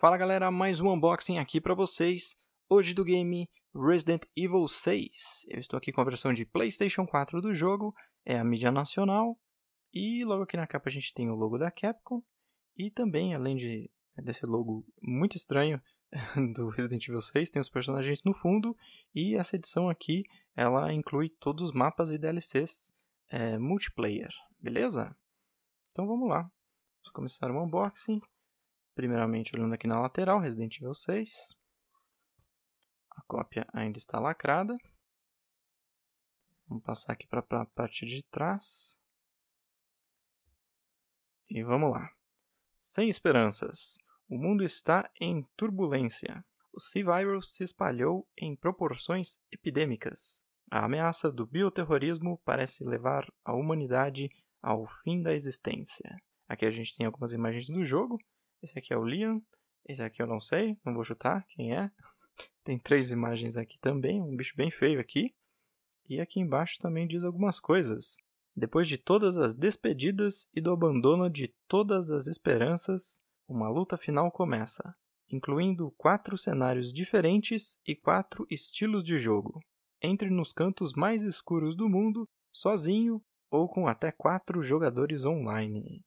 Fala galera, mais um unboxing aqui para vocês, hoje do game Resident Evil 6. Eu estou aqui com a versão de Playstation 4 do jogo, é a mídia nacional, e logo aqui na capa a gente tem o logo da Capcom, e também, além de, desse logo muito estranho do Resident Evil 6, tem os personagens no fundo, e essa edição aqui, ela inclui todos os mapas e DLCs é, multiplayer, beleza? Então vamos lá, vamos começar o unboxing. Primeiramente, olhando aqui na lateral, Resident Evil 6. A cópia ainda está lacrada. Vamos passar aqui para a parte de trás. E vamos lá. Sem esperanças. O mundo está em turbulência. O C-Virus se espalhou em proporções epidêmicas. A ameaça do bioterrorismo parece levar a humanidade ao fim da existência. Aqui a gente tem algumas imagens do jogo. Esse aqui é o Liam. Esse aqui eu não sei, não vou chutar quem é. Tem três imagens aqui também, um bicho bem feio aqui. E aqui embaixo também diz algumas coisas. Depois de todas as despedidas e do abandono de todas as esperanças, uma luta final começa, incluindo quatro cenários diferentes e quatro estilos de jogo. Entre nos cantos mais escuros do mundo, sozinho ou com até quatro jogadores online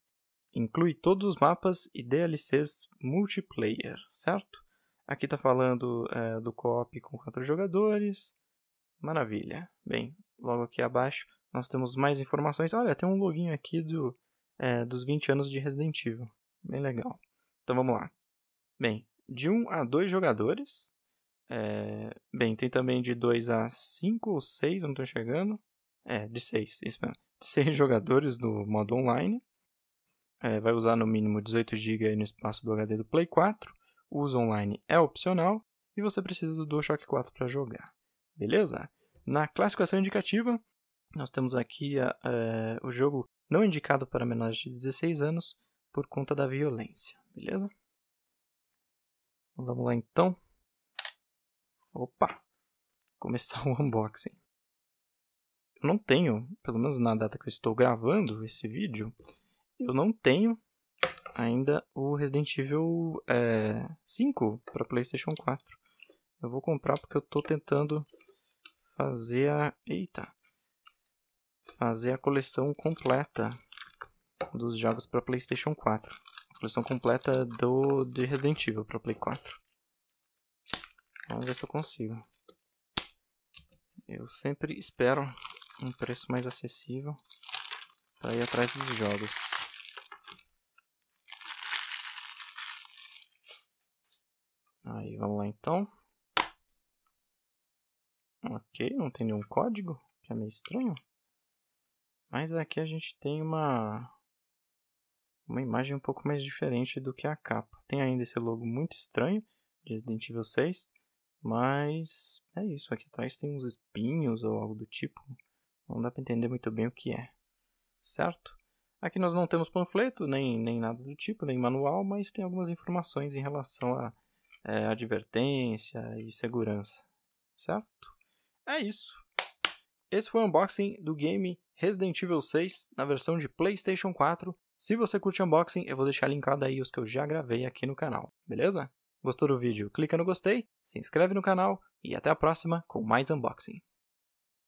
inclui todos os mapas e DLCs multiplayer, certo? Aqui está falando é, do co-op com quatro jogadores. Maravilha. Bem, logo aqui abaixo nós temos mais informações. Olha, tem um login aqui do, é, dos 20 anos de Resident Evil. Bem legal. Então vamos lá. Bem, de 1 a 2 jogadores. É, bem, tem também de 2 a 5 ou 6, não estou enxergando. É, de 6, isso mesmo. De 6 jogadores no modo online é, vai usar no mínimo 18 GB no espaço do HD do Play 4, o uso online é opcional e você precisa do DualShock 4 para jogar, beleza? Na classificação indicativa, nós temos aqui a, a, é, o jogo não indicado para menores de 16 anos por conta da violência, beleza? Vamos lá então. Opa! Começar o unboxing. Eu não tenho, pelo menos na data que eu estou gravando esse vídeo, eu não tenho ainda o Resident Evil é, 5 para PlayStation 4. Eu vou comprar porque eu estou tentando fazer a. Eita! Fazer a coleção completa dos jogos para PlayStation 4. A coleção completa do de Resident Evil para Play 4. Vamos ver se eu consigo. Eu sempre espero um preço mais acessível para ir atrás dos jogos. Aí, vamos lá então. Ok, não tem nenhum código, que é meio estranho. Mas aqui a gente tem uma uma imagem um pouco mais diferente do que a capa. Tem ainda esse logo muito estranho de Resident Evil 6, mas é isso, aqui atrás tem uns espinhos ou algo do tipo. Não dá para entender muito bem o que é. Certo? Aqui nós não temos panfleto, nem, nem nada do tipo, nem manual, mas tem algumas informações em relação a é, advertência e segurança, certo? É isso. Esse foi o unboxing do game Resident Evil 6 na versão de PlayStation 4. Se você curte unboxing, eu vou deixar linkado aí os que eu já gravei aqui no canal, beleza? Gostou do vídeo? Clica no gostei, se inscreve no canal e até a próxima com mais unboxing.